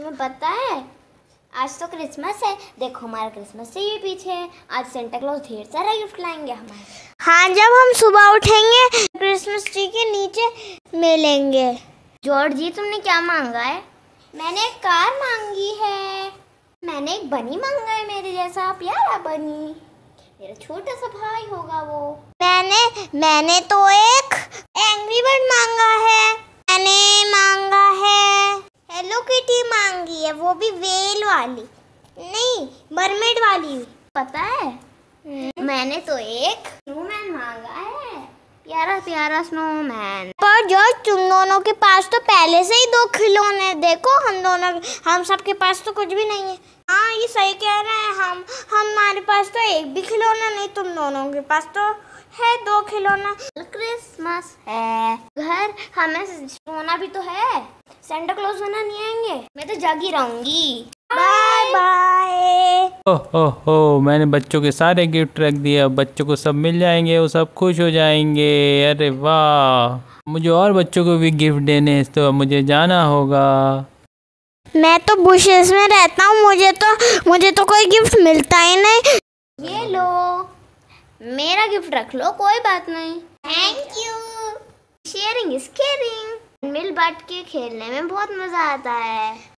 तुम्हें पता है आज तो क्रिसमस है देखो हमारा क्रिसमस से ये पीछे है आज सेंटा क्लॉज ढेर सारा गिफ्ट लाएंगे हमारे हाँ जब हम सुबह उठेंगे क्रिसमस ट्री के नीचे मिलेंगे जॉर्ज जी तुमने क्या मांगा है मैंने एक कार मांगी है मैंने एक बनी मांगा है मेरे जैसा प्यारा बनी मेरा छोटा सा भाई होगा वो मैंने मैंने तो एक है वो भी वेल वाली नहीं मरमेड वाली पता है हम्म। मैंने तो एक स्नोमैन मांगा है प्यारा प्यारा स्नोमैन पर जो तुम दोनों के पास तो पहले से ही दो खिलौने देखो हम दोनों हम सबके पास तो कुछ भी नहीं है हाँ ये सही कह रहे हैं हम हमारे पास तो एक भी खिलौना नहीं तुम दोनों के पास तो है दो खिलौना क्रिसमस है घर हमें सोना भी तो है सेंटा क्लॉज होना नहीं आएंगे मैं तो जागी रहूंगी बाय बाय ओहो हो मैंने बच्चों के सारे गिफ्ट रख दिए अब बच्चों को सब मिल जाएंगे वो सब खुश हो जाएंगे अरे वाह मुझे और बच्चों को भी गिफ्ट देने हैं तो मुझे जाना होगा मैं तो बुशेस में रहता हूँ मुझे तो मुझे तो कोई गिफ्ट मिलता ही नहीं ये लो मेरा गिफ्ट रख लो कोई बात नहीं थैंक यू काट के खेलने में बहुत मज़ा आता है